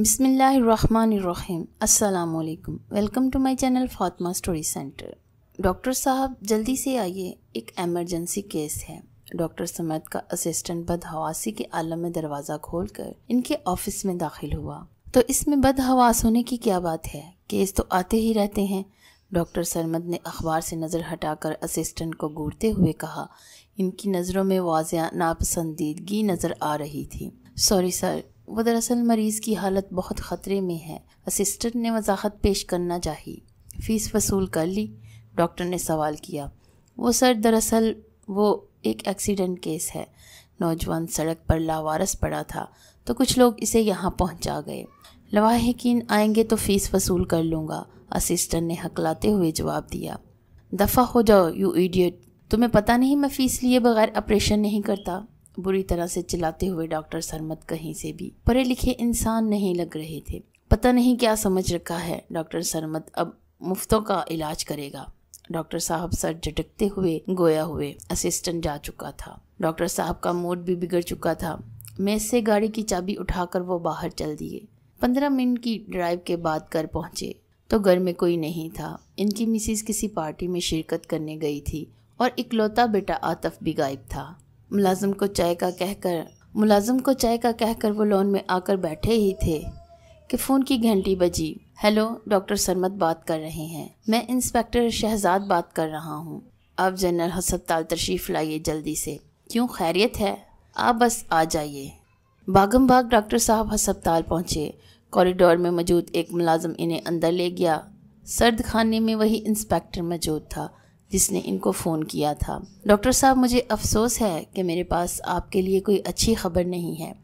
बिसमीम् अल्लाम welcome to my channel Fatima story centre doctor साहब जल्दी से आइए एक एमरजेंसी केस है डॉक्टर समद का असिस्टेंट बदहवासी के आलम में दरवाज़ा खोलकर इनके ऑफिस में दाखिल हुआ तो इसमें बदहवास होने की क्या बात है केस तो आते ही रहते हैं डॉक्टर सरमद ने अखबार से नज़र हटाकर असिस्टेंट को घूरते हुए कहा इनकी नज़रों में वाजिया नापसंदीदगी नज़र आ रही थी सॉरी सर वो दरअसल मरीज़ की हालत बहुत ख़तरे में है असिस्टेंट ने वजाहत पेश करना चाहिए फ़ीस वसूल कर ली डॉक्टर ने सवाल किया वो सर दरअसल वो एक एक्सीडेंट केस है नौजवान सड़क पर लावारस पड़ा था तो कुछ लोग इसे यहाँ पहुँचा गए लवाहिकीन आएंगे तो फ़ीस वसूल कर लूँगा असिस्टेंट ने हकलाते हुए जवाब दिया दफ़ा हो जाओ यू इडियट तुम्हें पता नहीं मैं फ़ीस लिए बगैर ऑपरेशन नहीं करता बुरी तरह से चिल्लाते हुए डॉक्टर सरमत कहीं से भी पढ़े लिखे इंसान नहीं लग रहे थे पता नहीं क्या समझ रखा है डॉक्टर सरमत अब मुफ्तों का इलाज करेगा डॉक्टर साहब सर झटकते हुए गोया हुए असिस्टेंट जा चुका था डॉक्टर साहब का मूड भी बिगड़ चुका था मैं से गाड़ी की चाबी उठाकर वो बाहर चल दिए पंद्रह मिनट की ड्राइव के बाद घर पहुंचे तो घर में कोई नहीं था इनकी मिसिस किसी पार्टी में शिरकत करने गई थी और इकलौता बेटा आतफ भी गायब था मुलाजम को चाय का कहकर मुलाजम को चाय का कहकर वो लॉन में आकर बैठे ही थे कि फ़ोन की घंटी बजी हेलो डॉक्टर सरमत बात कर रहे हैं मैं इंस्पेक्टर शहजाद बात कर रहा हूँ आप जनरल हस्पताल तशरीफ़ लाइए जल्दी से क्यों खैरियत है आप बस आ जाइए बागम बाग डॉक्टर साहब हस्पताल पहुँचे कॉरिडोर में मौजूद एक मुलाजम इन्हें अंदर ले गया सर्द खाने में वही इंस्पेक्टर मौजूद था जिसने इनको फ़ोन किया था डॉक्टर साहब मुझे अफसोस है कि मेरे पास आपके लिए कोई अच्छी खबर नहीं है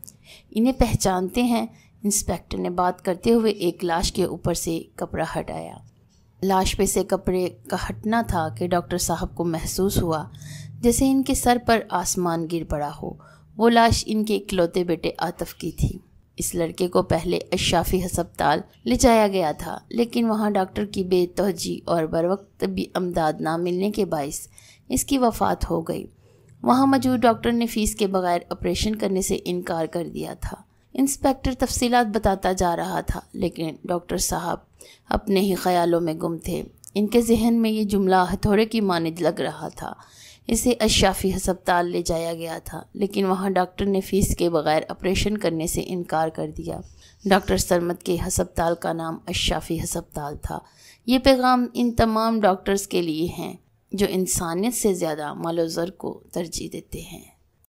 इन्हें पहचानते हैं इंस्पेक्टर ने बात करते हुए एक लाश के ऊपर से कपड़ा हटाया लाश पे से कपड़े का हटना था कि डॉक्टर साहब को महसूस हुआ जैसे इनके सर पर आसमान गिर पड़ा हो वो लाश इनके इकलौते बेटे आतफ की थी इस लड़के को पहले अशाफी हस्पताल ले जाया गया था लेकिन वहाँ डॉक्टर की बेतवजी और बर वक्त भी अमदाद ना मिलने के बायस इसकी वफात हो गई वहाँ मौजूद डॉक्टर ने फीस के बगैर ऑपरेशन करने से इनकार कर दिया था इंस्पेक्टर तफसीत बताता जा रहा था लेकिन डॉक्टर साहब अपने ही ख्यालों में गुम थे इनके जहन में ये जुमला हथौड़े की मानद लग रहा था इसे अशाफी हस्पताल ले जाया गया था लेकिन वहाँ डॉक्टर ने फीस के बगैर ऑपरेशन करने से इनकार कर दिया डॉक्टर सरमत के हस्पताल का नाम अशाफी हस्पताल था ये पैगाम इन तमाम डॉक्टर्स के लिए हैं जो इंसानियत से ज़्यादा मालोजर को तरजीह देते हैं